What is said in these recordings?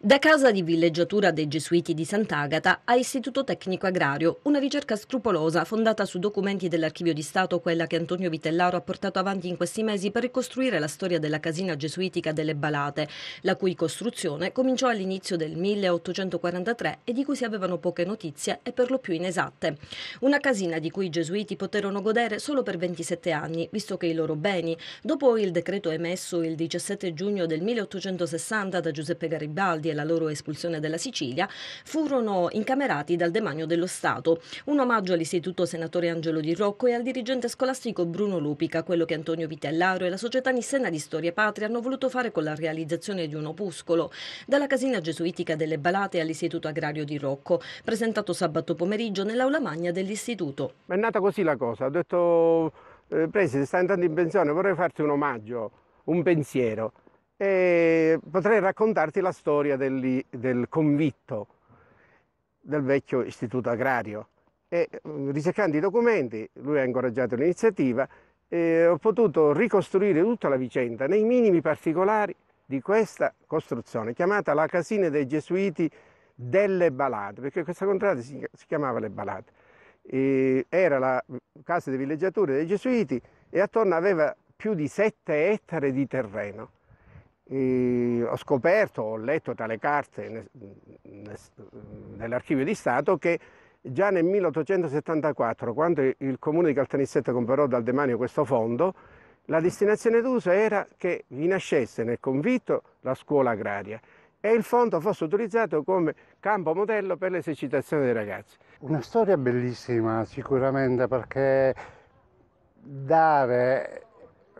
Da casa di villeggiatura dei Gesuiti di Sant'Agata a Istituto Tecnico Agrario, una ricerca scrupolosa fondata su documenti dell'Archivio di Stato, quella che Antonio Vitellaro ha portato avanti in questi mesi per ricostruire la storia della casina gesuitica delle Balate, la cui costruzione cominciò all'inizio del 1843 e di cui si avevano poche notizie e per lo più inesatte. Una casina di cui i gesuiti poterono godere solo per 27 anni, visto che i loro beni, dopo il decreto emesso il 17 giugno del 1860 da Giuseppe Garibaldi, e la loro espulsione dalla Sicilia, furono incamerati dal demanio dello Stato. Un omaggio all'istituto senatore Angelo Di Rocco e al dirigente scolastico Bruno Lupica, quello che Antonio Vitellaro e la società Nissena di Storia Patria hanno voluto fare con la realizzazione di un opuscolo, dalla casina gesuitica delle Balate all'istituto agrario di Rocco, presentato sabato pomeriggio nell'aula magna dell'istituto. È nata così la cosa, ho detto eh, Presidente, sta andando in pensione, vorrei farti un omaggio, un pensiero e potrei raccontarti la storia del, del convitto del vecchio istituto agrario e mm, ricercando i documenti, lui ha incoraggiato l'iniziativa e ho potuto ricostruire tutta la vicenda nei minimi particolari di questa costruzione chiamata la casina dei gesuiti delle Balate, perché questa contrada si, chiamava Le Balate. E era la mm, casa di villeggiatura dei gesuiti e attorno aveva più di 7 ettari di terreno ho scoperto, ho letto tra le carte nell'archivio di Stato che già nel 1874, quando il comune di Caltanissetta comprò dal demanio questo fondo, la destinazione d'uso era che vi nascesse nel convitto la scuola agraria e il fondo fosse utilizzato come campo modello per l'esercitazione dei ragazzi. Una storia bellissima sicuramente perché dare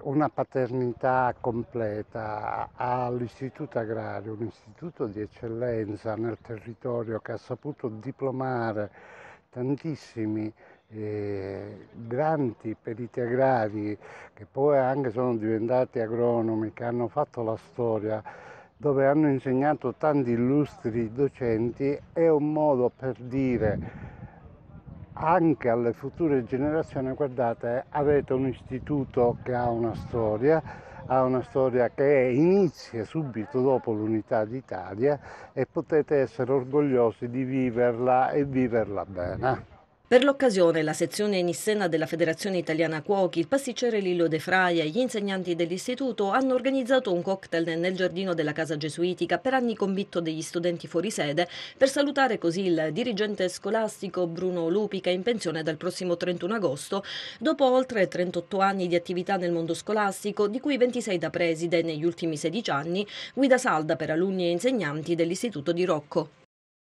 una paternità completa all'istituto agrario, un istituto di eccellenza nel territorio che ha saputo diplomare tantissimi eh, grandi periti agrari che poi anche sono diventati agronomi, che hanno fatto la storia, dove hanno insegnato tanti illustri docenti, è un modo per dire anche alle future generazioni, guardate, avete un istituto che ha una storia, ha una storia che inizia subito dopo l'unità d'Italia e potete essere orgogliosi di viverla e viverla bene. Per l'occasione la sezione Nissena della Federazione Italiana Cuochi, il pasticcere Lillo De Fraia e gli insegnanti dell'istituto hanno organizzato un cocktail nel giardino della casa gesuitica per anni convitto degli studenti fuori sede per salutare così il dirigente scolastico Bruno Lupica in pensione dal prossimo 31 agosto dopo oltre 38 anni di attività nel mondo scolastico di cui 26 da preside negli ultimi 16 anni, guida salda per alunni e insegnanti dell'istituto di Rocco.